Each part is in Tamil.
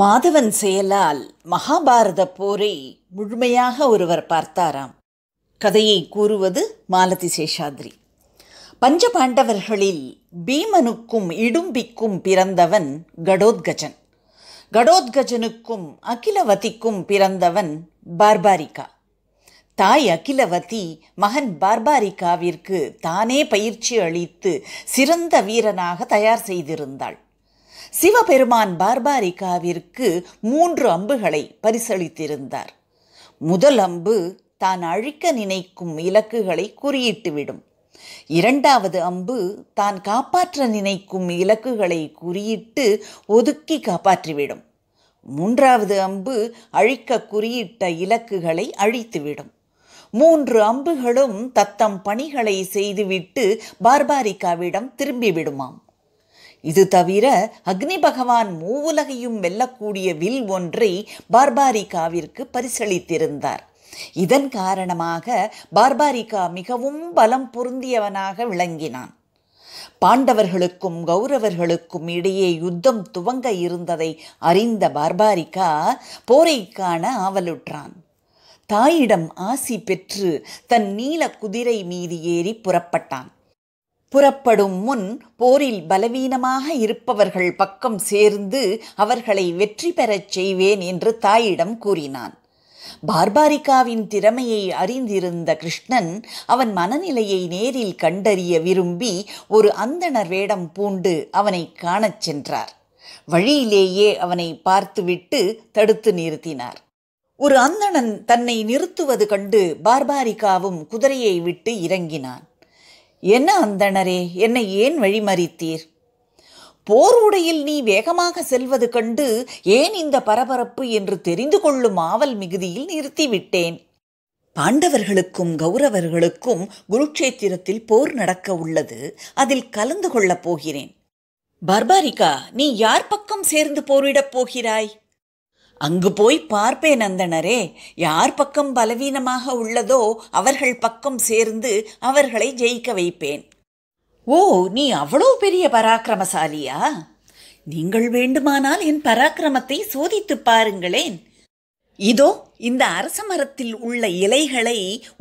மாதவன் செயலால் மகாபாரத போரை முழுமையாக ஒருவர் பார்த்தாராம் கதையை கூறுவது மாலதி சேஷாத்ரி பஞ்ச பாண்டவர்களில் பீமனுக்கும் இடும்பிக்கும் பிறந்தவன் கடோத்கஜன் கடோத்கஜனுக்கும் அகிலவதிக்கும் பிறந்தவன் பார்பாரிகா தாய் அகிலவதி மகன் பார்பாரிகாவிற்கு தானே பயிற்சி அளித்து சிறந்த வீரனாக தயார் செய்திருந்தாள் சிவபெருமான் பார்பாரிகாவிற்கு மூன்று அம்புகளை பரிசளித்திருந்தார் முதல் அம்பு தான் அழிக்க நினைக்கும் இலக்குகளை குறியிட்டுவிடும் இரண்டாவது அம்பு தான் காப்பாற்ற நினைக்கும் இலக்குகளை குறியிட்டு ஒதுக்கி காப்பாற்றிவிடும் மூன்றாவது அம்பு அழிக்க குறியிட்ட இலக்குகளை அழித்துவிடும் மூன்று அம்புகளும் தத்தம் பணிகளை செய்துவிட்டு பார்பாரிக்காவிடம் திரும்பிவிடுமாம் இது தவிர அக்னி பகவான் மூவுலகையும் வெல்லக்கூடிய வில் ஒன்றை பார்பாரிகாவிற்கு பரிசளித்திருந்தார் இதன் காரணமாக பார்பாரிகா மிகவும் பலம் பொருந்தியவனாக விளங்கினான் பாண்டவர்களுக்கும் கௌரவர்களுக்கும் இடையே யுத்தம் துவங்க இருந்ததை அறிந்த பார்பாரிகா போரை காண ஆவலுற்றான் தாயிடம் ஆசி பெற்று தன் நீல குதிரை மீது ஏறி புறப்பட்டான் புறப்படும் முன் போரில் பலவீனமாக இருப்பவர்கள் பக்கம் சேர்ந்து அவர்களை வெற்றி பெறச் செய்வேன் என்று தாயிடம் கூறினான் பார்பாரிகாவின் திறமையை அறிந்திருந்த கிருஷ்ணன் அவன் மனநிலையை நேரில் கண்டறிய விரும்பி ஒரு அந்தணர் வேடம் பூண்டு அவனை காணச் சென்றார் வழியிலேயே அவனை பார்த்துவிட்டு தடுத்து நிறுத்தினார் ஒரு அந்தணன் தன்னை நிறுத்துவது கண்டு பார்பாரிகாவும் குதிரையை விட்டு இறங்கினான் என்ன அந்தணரே என்னை ஏன் வழிமறித்தீர் போர் உடையில் நீ வேகமாக செல்வது கண்டு ஏன் இந்த பரபரப்பு என்று தெரிந்து கொள்ளும் ஆவல் மிகுதியில் நிறுத்திவிட்டேன் பாண்டவர்களுக்கும் கௌரவர்களுக்கும் குருக்ஷேத்திரத்தில் போர் நடக்க உள்ளது அதில் கலந்து கொள்ளப் போகிறேன் பர்பாரிகா நீ யார் பக்கம் சேர்ந்து போரிடப் போகிறாய் அங்கு போய் பார்ப்பேன் நந்தனரே யார் பக்கம் பலவீனமாக உள்ளதோ அவர்கள் பக்கம் சேர்ந்து அவர்களை ஜெயிக்க வைப்பேன் ஓ நீ அவ்வளோ பெரிய பராக்கிரமசாலியா நீங்கள் வேண்டுமானால் என் பராக்கிரமத்தை சோதித்து பாருங்களேன் இதோ இந்த அரச மரத்தில் உள்ள இலைகளை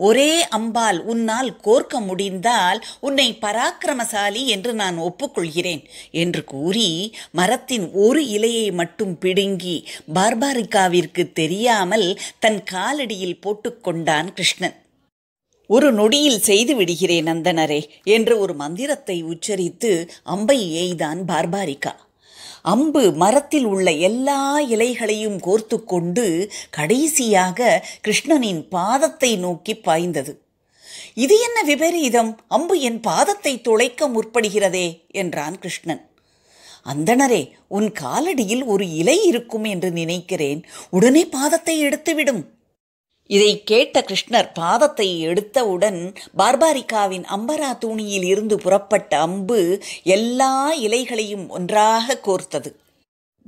ஒரே அம்பால் உன்னால் கோர்க்க முடிந்தால் உன்னை பராக்கிரமசாலி என்று நான் ஒப்புக்கொள்கிறேன் என்று கூறி மரத்தின் ஒரு இலையை மட்டும் பிடுங்கி பார்பாரிக்காவிற்கு தெரியாமல் தன் காலடியில் போட்டுக்கொண்டான் கிருஷ்ணன் ஒரு நொடியில் செய்து விடுகிறேன் நந்தனரே என்று ஒரு மந்திரத்தை உச்சரித்து அம்பை எய்தான் பார்பாரிக்கா அம்பு மரத்தில் உள்ள எல்லா இலைகளையும் கோர்த்து கொண்டு கடைசியாக கிருஷ்ணனின் பாதத்தை நோக்கி பாய்ந்தது இது என்ன விபரீதம் அம்பு என் பாதத்தை துளைக்க முற்படுகிறதே என்றான் கிருஷ்ணன் அந்தணரே உன் காலடியில் ஒரு இலை இருக்கும் என்று நினைக்கிறேன் உடனே பாதத்தை எடுத்துவிடும் இதை கேட்ட கிருஷ்ணர் பாதத்தை எடுத்தவுடன் பார்பாரிகாவின் அம்பரா தூணியில் இருந்து புறப்பட்ட அம்பு எல்லா இலைகளையும் ஒன்றாக கோர்த்தது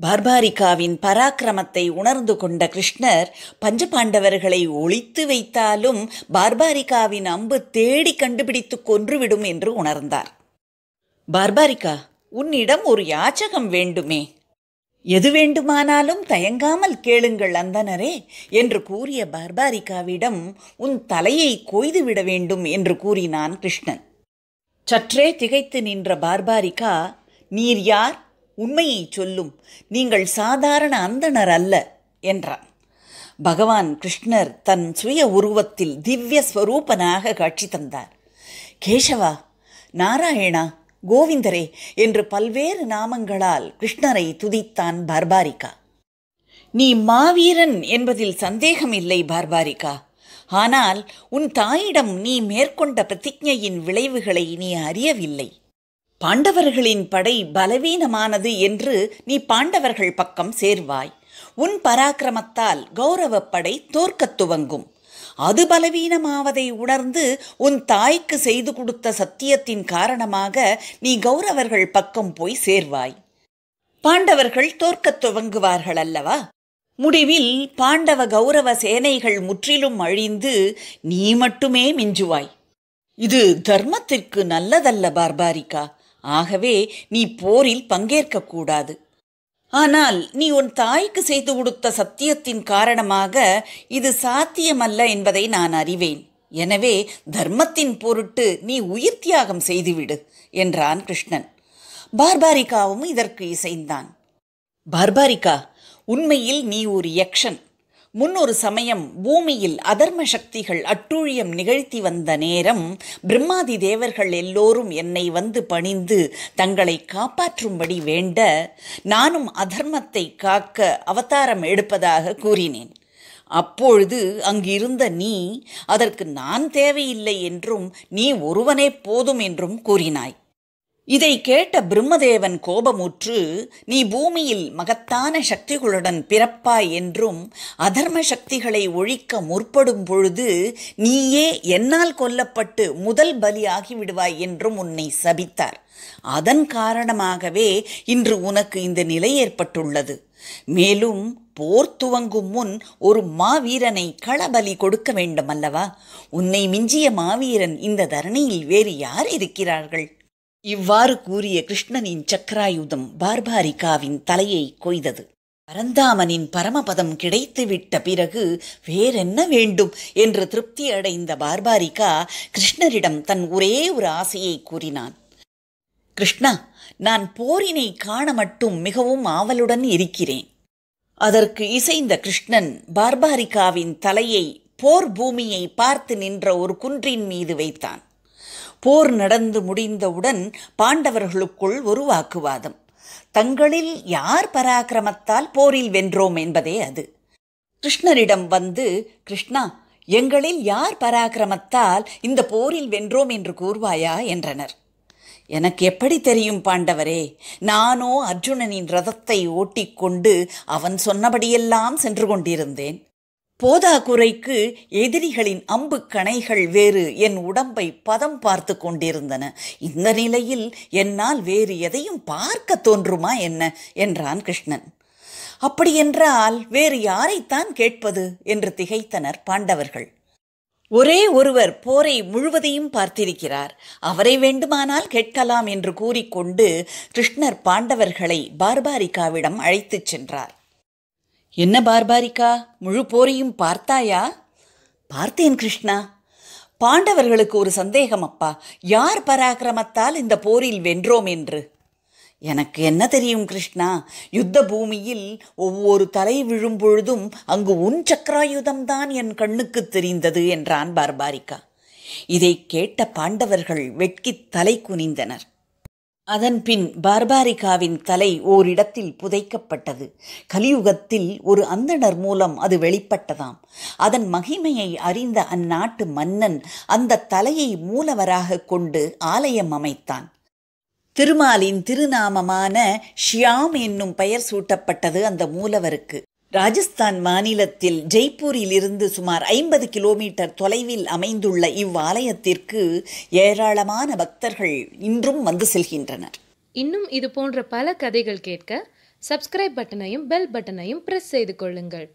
பார்பாரிகாவின் பராக்கிரமத்தை உணர்ந்து கொண்ட கிருஷ்ணர் பஞ்சபாண்டவர்களை ஒழித்து வைத்தாலும் பார்பாரிகாவின் அம்பு தேடி கண்டுபிடித்து கொன்றுவிடும் என்று உணர்ந்தார் பார்பாரிகா உன்னிடம் ஒரு யாச்சகம் வேண்டுமே எது வேண்டுமானாலும் தயங்காமல் கேளுங்கள் அந்தனரே என்று கூறிய பார்பாரிகாவிடம் உன் தலையை கொய்துவிட வேண்டும் என்று கூறினான் கிருஷ்ணன் சற்றே திகைத்து நின்ற பார்பாரிகா நீர் யார் உண்மையை சொல்லும் நீங்கள் சாதாரண அந்தனர் அல்ல என்றான் பகவான் கிருஷ்ணர் தன் சுய உருவத்தில் திவ்ய ஸ்வரூபனாக காட்சி தந்தார் கேசவா நாராயணா கோவிந்தரே என்று பல்வேறு நாமங்களால் கிருஷ்ணரை துதித்தான் பார்பாரிகா நீ மாவீரன் என்பதில் சந்தேகமில்லை பார்பாரிகா ஆனால் உன் தாயிடம் நீ மேற்கொண்ட பிரதிஜையின் விளைவுகளை நீ அறியவில்லை பாண்டவர்களின் படை பலவீனமானது என்று நீ பாண்டவர்கள் பக்கம் சேர்வாய் உன் பராக்கிரமத்தால் கௌரவப்படை தோற்கத் துவங்கும் அது பலவீனமாவதை உணர்ந்து உன் தாய்க்கு செய்து கொடுத்த சத்தியத்தின் காரணமாக நீ கௌரவர்கள் பக்கம் போய் சேர்வாய் பாண்டவர்கள் தோற்கத் துவங்குவார்கள் அல்லவா முடிவில் பாண்டவ கௌரவ சேனைகள் முற்றிலும் அழிந்து நீ மட்டுமே மிஞ்சுவாய் இது தர்மத்திற்கு நல்லதல்ல பார்பாரிக்கா ஆகவே நீ போரில் பங்கேற்கக்கூடாது ஆனால் நீ உன் தாய்க்கு செய்து கொடுத்த சத்தியத்தின் காரணமாக இது சாத்தியமல்ல என்பதை நான் அறிவேன் எனவே தர்மத்தின் பொருட்டு நீ உயிர் தியாகம் செய்துவிடு என்றான் கிருஷ்ணன் பார்பாரிகாவும் இதற்கு இசைந்தான் பார்பாரிகா உண்மையில் நீ ஒரு யக்ஷன் முன்னொரு சமயம் பூமியில் அதர்ம சக்திகள் அட்டுழியம் நிகழ்த்தி வந்த நேரம் பிரம்மாதி தேவர்கள் எல்லோரும் என்னை வந்து பணிந்து தங்களை காப்பாற்றும்படி வேண்ட நானும் அதர்மத்தை காக்க அவதாரம் எடுப்பதாக கூறினேன் அப்பொழுது அங்கிருந்த நீ அதற்கு நான் தேவையில்லை என்றும் நீ ஒருவனே போதும் என்றும் கூறினாய் இதை கேட்ட பிரம்மதேவன் கோபமுற்று நீ பூமியில் மகத்தான சக்திகளுடன் பிறப்பாய் என்றும் அதர்ம சக்திகளை ஒழிக்க முற்படும் பொழுது நீயே என்னால் கொல்லப்பட்டு முதல் பலியாகி விடுவாய் என்றும் உன்னை சபித்தார் அதன் காரணமாகவே இன்று உனக்கு இந்த நிலை ஏற்பட்டுள்ளது மேலும் போர் துவங்கும் முன் ஒரு மாவீரனை களபலி கொடுக்க வேண்டும் அல்லவா உன்னை மிஞ்சிய மாவீரன் இந்த தரணியில் வேறு யார் இருக்கிறார்கள் இவ்வாறு கூறிய கிருஷ்ணனின் சக்கராயுதம் பார்பாரிகாவின் தலையை கொய்தது பரந்தாமனின் பரமபதம் கிடைத்துவிட்ட பிறகு வேறென்ன வேண்டும் என்று திருப்தி அடைந்த பார்பாரிகா கிருஷ்ணரிடம் தன் ஒரே ஒரு ஆசையை கூறினான் கிருஷ்ணா நான் போரினை காண மட்டும் மிகவும் ஆவலுடன் இருக்கிறேன் அதற்கு இசைந்த கிருஷ்ணன் பார்பாரிகாவின் தலையை போர் பூமியை பார்த்து நின்ற ஒரு குன்றின் மீது வைத்தான் போர் நடந்து முடிந்தவுடன் பாண்டவர்களுக்குள் ஒரு வாக்குவாதம் தங்களில் யார் பராக்கிரமத்தால் போரில் வென்றோம் என்பதே அது கிருஷ்ணரிடம் வந்து கிருஷ்ணா எங்களில் யார் பராக்கிரமத்தால் இந்த போரில் வென்றோம் என்று கூறுவாயா என்றனர் எனக்கு எப்படி தெரியும் பாண்டவரே நானோ அர்ஜுனனின் ரதத்தை ஓட்டிக்கொண்டு அவன் சொன்னபடியெல்லாம் சென்று கொண்டிருந்தேன் போதா குறைக்கு எதிரிகளின் அம்பு கணைகள் வேறு என் உடம்பை பதம் பார்த்து கொண்டிருந்தன இந்த நிலையில் என்னால் வேறு எதையும் பார்க்க தோன்றுமா என்ன என்றான் கிருஷ்ணன் அப்படியென்றால் வேறு யாரைத்தான் கேட்பது என்று திகைத்தனர் பாண்டவர்கள் ஒரே ஒருவர் போரை முழுவதையும் பார்த்திருக்கிறார் அவரை வேண்டுமானால் கேட்கலாம் என்று கூறிக்கொண்டு கிருஷ்ணர் பாண்டவர்களை பார்பாரிகாவிடம் அழைத்துச் சென்றார் என்ன பார்பாரிக்கா முழு போரையும் பார்த்தாயா பார்த்தேன் கிருஷ்ணா பாண்டவர்களுக்கு ஒரு சந்தேகம் அப்பா யார் பராக்கிரமத்தால் இந்த போரில் வென்றோம் என்று எனக்கு என்ன தெரியும் கிருஷ்ணா யுத்த பூமியில் ஒவ்வொரு தலை விழும் பொழுதும் அங்கு உன் சக்கராயுதம்தான் என் கண்ணுக்கு தெரிந்தது என்றான் பார்பாரிக்கா இதை கேட்ட பாண்டவர்கள் வெட்கி தலை குனிந்தனர் அதன்பின் பார்பாரிகாவின் தலை ஓரிடத்தில் புதைக்கப்பட்டது கலியுகத்தில் ஒரு அந்தணர் மூலம் அது வெளிப்பட்டதாம் அதன் மகிமையை அறிந்த அந்நாட்டு மன்னன் அந்த தலையை மூலவராக கொண்டு ஆலயம் அமைத்தான் திருமாலின் திருநாமமான ஷியாம் என்னும் பெயர் சூட்டப்பட்டது அந்த மூலவருக்கு ராஜஸ்தான் மாநிலத்தில் ஜெய்ப்பூரிலிருந்து சுமார் ஐம்பது கிலோமீட்டர் தொலைவில் அமைந்துள்ள இவ்வாலயத்திற்கு ஏராளமான பக்தர்கள் இன்றும் வந்து செல்கின்றனர் இன்னும் இது போன்ற பல கதைகள் கேட்க சப்ஸ்கிரைப் பட்டனையும் பெல் பட்டனையும் பிரஸ் செய்து கொள்ளுங்கள்